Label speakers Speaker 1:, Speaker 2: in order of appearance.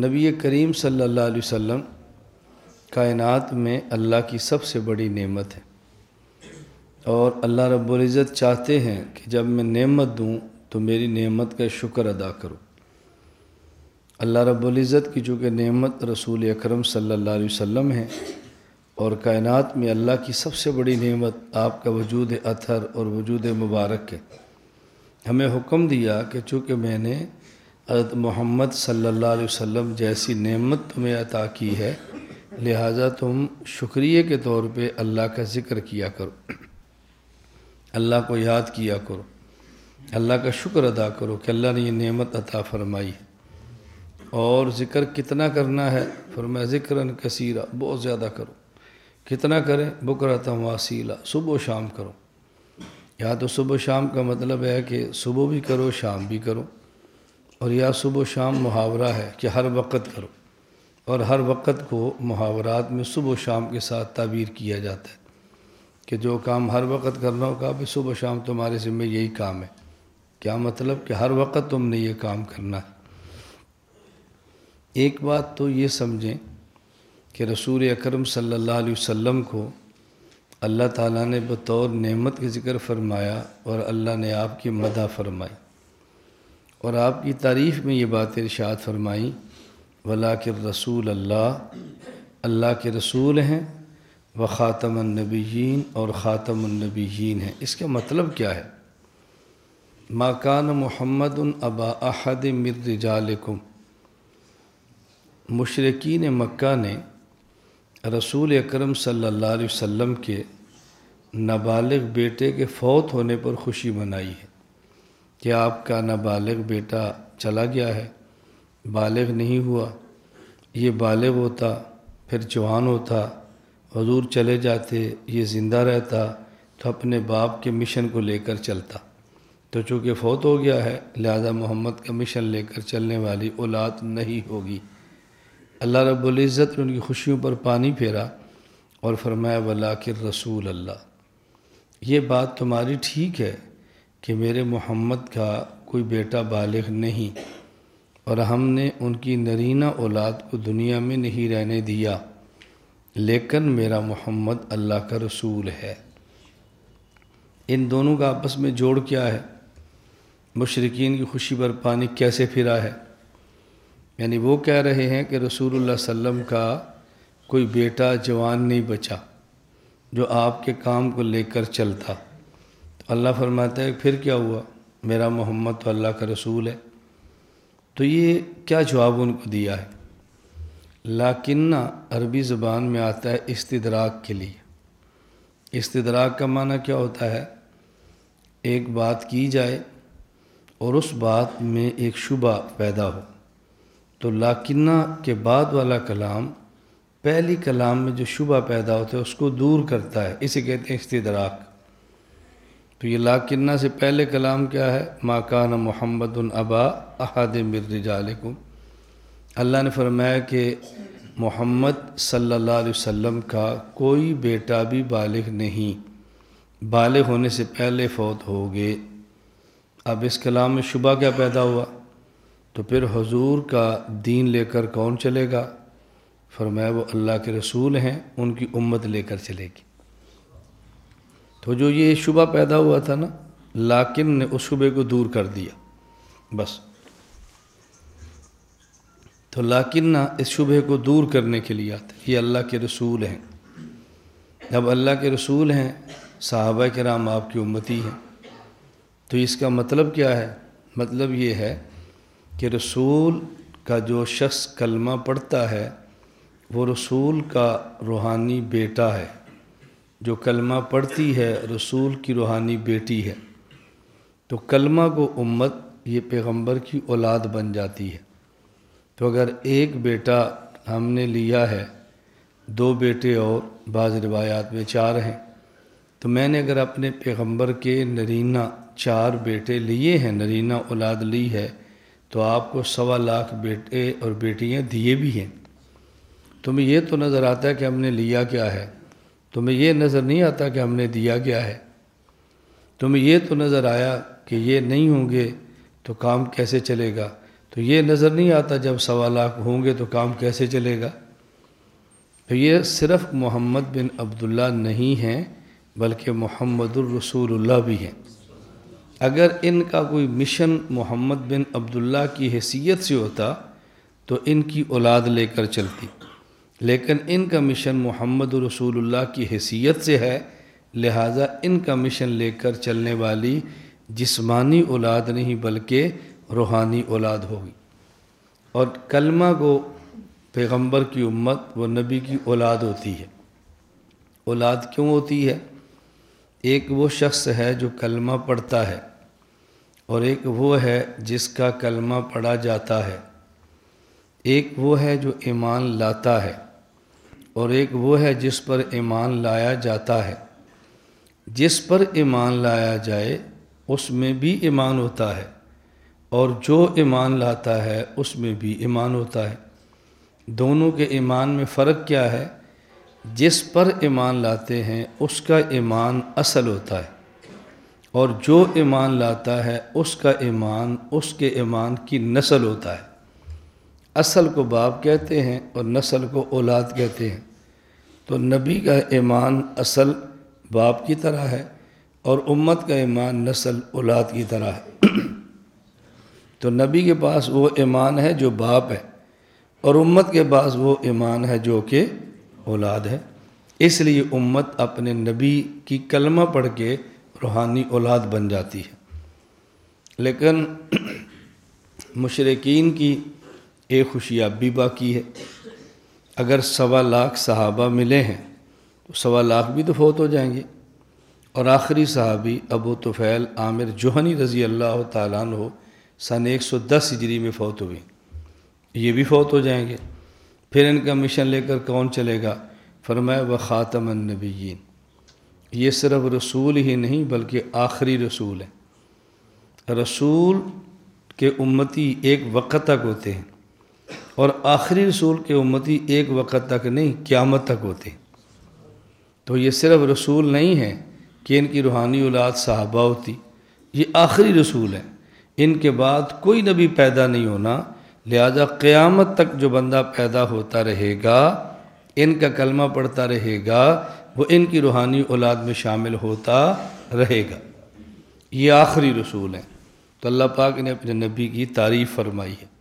Speaker 1: नबी करीम सल्लल्लाहु अलैहि वसल्लम कायनात में अल्लाह की सबसे बड़ी नेमत है और अल्लाह रब्बुल इज़्ज़त चाहते हैं कि जब मैं नेमत दूं तो मेरी नेमत का शुक्र अदा करो अल्लाह रब्बुल इज़्ज़त की चूँकि नेमत रसूल अकरम सल्लल्लाहु अलैहि वसल्लम है और कायनात में अल्लाह की सबसे बड़ी नेमत आपका वजूद अथर और वजूद मुबारक है हमें हुक्म दिया कि चूँकि मैंने हजरत मोहम्मद सल्ला वसम जैसी नेमत तुम्हें अता की है लिहाजा तुम शुक्रिय के तौर पे अल्लाह का ज़िक्र किया करो अल्लाह को याद किया करो अल्लाह का शुक्र अदा करो कि अल्लाह ने यह नेमत अता फरमाई और ज़िक्र कितना करना है फरमा ज़िक्र कसीरा बहुत ज़्यादा करो कितना करें बकर वसीला सुबह शाम करो या तो सुबह शाम का मतलब है कि सुबह भी करो शाम भी करो और यह सुबह शाम मुहावरा है कि हर वक़्त करो और हर वक़्त को मुहावरात में सुबह शाम के साथ ताबीर किया जाता है कि जो काम हर वक़्त करना हो कहा सुबह शाम तुम्हारे ज़िम्मे यही काम है क्या मतलब कि हर वक़्त तुमने ये काम करना है एक बात तो ये समझें कि रसूल अकरम सल्लल्लाहु अलैहि वसल्लम को अल्लाह ताला ने बतौर नेमत के ज़िक्र फरमाया और अल्लाह ने आपकी मदा फरमाई और आपकी तारीफ़ में ये बात इर्शाद फरमाई वला के रसूल अल्लाह अल्लाह के रसूल हैं व ख़ातमनबीन और ख़ातमनबीन हैं इसका मतलब क्या है माकान मोहम्मद अबा अहद जालकुम मशरकिन मक्का ने रसूल अकरम सल्लल्लाहु अलैहि वसल्लम के नाबालिग बेटे के फौत होने पर खुशी मनाई है कि आपका नाबालिग बेटा चला गया है बालिग नहीं हुआ ये बालिग होता फिर जवान होता हजूर चले जाते ये ज़िंदा रहता तो अपने बाप के मिशन को लेकर चलता तो चूँकि फ़ौत हो गया है लिहाजा मोहम्मद का मिशन लेकर चलने वाली औलाद नहीं होगी अल्लाह रब्ज़त ने उनकी खुशियों पर पानी फेरा और फरमाया वला के रसूल अल्लाह ये बात तुम्हारी ठीक है कि मेरे मोहम्मद का कोई बेटा बालिग नहीं और हमने उनकी नरीना औलाद को दुनिया में नहीं रहने दिया लेकिन मेरा मोहम्मद अल्लाह का रसूल है इन दोनों का आपस में जोड़ क्या है मुशरकिन की खुशी पर पानी कैसे फिरा है यानी वो कह रहे हैं कि रसूलुल्लाह सल्लम का कोई बेटा जवान नहीं बचा जो आपके काम को लेकर चलता अल्लाह फरमाता है फिर क्या हुआ मेरा मोहम्मद तो अल्लाह का रसूल है तो ये क्या जवाब उनको दिया है लाकिन्ना अरबी ज़बान में आता है इस्तदराक के लिए इस्तदराक का माना क्या होता है एक बात की जाए और उस बात में एक शुबा पैदा हो तो लाकिन्ना के बाद वाला कलाम पहली कलाम में जो शुबा पैदा होता है उसको दूर करता है इसे कहते हैं इस्तदराक तो ये लाकिन्ना से पहले कलाम क्या है माकान मोहम्मद अबा अहद मिर्रजालकुम अल्लाह ने फरमाया कि मोहम्मद सल्लल्लाहु अलैहि का कोई बेटा भी बालिग नहीं बालिग होने से पहले फौत हो गए अब इस कलाम में शुबा क्या पैदा हुआ तो फिर हजूर का दीन लेकर कौन चलेगा फरमाया वो अल्लाह के रसूल हैं उनकी उम्मत लेकर चलेगी तो जो ये शुबा पैदा हुआ था ना लाकिन ने उस शुबे को दूर कर दिया बस तो लाकिन ना इस शुबे को दूर करने के लिए आते ये अल्लाह के रसूल हैं जब अल्लाह के रसूल हैं साहबा राम आपकी उम्मती हैं तो इसका मतलब क्या है मतलब ये है कि रसूल का जो शख्स कलमा पढ़ता है वो रसूल का रूहानी बेटा है जो कलमा पढ़ती है रसूल की रूहानी बेटी है तो कलमा को उम्मत ये पैगंबर की औलाद बन जाती है तो अगर एक बेटा हमने लिया है दो बेटे और बाज़ रिवायात में चार हैं तो मैंने अगर अपने पैगंबर के नरीना चार बेटे लिए हैं नरीना औलाद ली है तो आपको सवा लाख बेटे और बेटियां दिए भी हैं तो मैं ये तो नज़र आता है कि हमने लिया क्या है तुम्हें ये नज़र नहीं आता कि हमने दिया क्या है तुम्हें ये तो नज़र आया कि ये नहीं होंगे तो काम कैसे चलेगा तो ये नज़र नहीं आता जब सवा लाख होंगे तो काम कैसे चलेगा तो ये सिर्फ़ मोहम्मद बिन अब्दुल्ला नहीं हैं बल्कि मोहम्मद रसूलुल्लाह भी हैं अगर इनका कोई मिशन मोहम्मद बिन अब्दुल्ला की हैसियत से होता तो इनकी औलाद लेकर चलती लेकिन इनका मिशन मोहम्मद रसूलुल्लाह की हैसियत से है लिहाजा इनका मिशन लेकर चलने वाली जिस्मानी औलाद नहीं बल्कि रूहानी औलाद होगी और कलमा को पैगंबर की उम्मत व नबी की औलाद होती है औलाद क्यों होती है एक वो शख्स है जो कलमा पढ़ता है और एक वो है जिसका कलमा पढ़ा जाता है एक वो है जो ईमान लाता है और एक वो है जिस पर ईमान लाया जाता है जिस पर ईमान लाया जाए उसमें भी ईमान होता है और जो ईमान लाता है उसमें भी ईमान होता है दोनों के ईमान में फ़र्क क्या है जिस पर ईमान लाते हैं उसका ईमान असल होता है और जो ईमान लाता है उसका ईमान उसके ईमान की नस्ल होता है असल को बाप कहते हैं और नस्ल को औलाद कहते हैं तो नबी का ईमान असल बाप की तरह है और उम्मत का ईमान नस्ल औलाद की तरह है तो नबी के पास वो ईमान है जो बाप है और उम्मत के पास वो ईमान है जो कि औलाद है इसलिए उम्मत अपने नबी की कलमा पढ़ के रूहानी औलाद बन जाती है लेकिन मुशरकिन की एक खुशी अब भी बाकी है अगर सवा लाख सहाबा मिले हैं तो सवा लाख भी तो फौत हो जाएंगे और आखिरी सहाबी अबू तुफ़ैल आमिर जोहनी रज़ी अल्लाह तालन हो सन एक सौ दस हिजरी में फ़ौत हुए ये भी फौत हो जाएंगे फिर इनका मिशन लेकर कौन चलेगा फरमाए व ख़ातमनबीन ये सिर्फ रसूल ही नहीं बल्कि आखिरी रसूल है रसूल के उम्मती एक वक्त तक होते हैं और आखिरी रसूल के उम्मती एक वक़्त तक नहीं क़्यामत तक होते तो ये सिर्फ रसूल नहीं है कि इनकी रूहानी औलाद साहबा होती ये आखिरी रसूल हैं इनके बाद कोई नबी पैदा नहीं होना लिहाजा क़्यामत तक जो बंदा पैदा होता रहेगा इनका कलमा पढ़ता रहेगा वो इनकी रूहानी औलाद में शामिल होता रहेगा ये आखिरी रसूल हैं तो अल्लाह पाक ने अपने नबी की तारीफ़ फरमाई है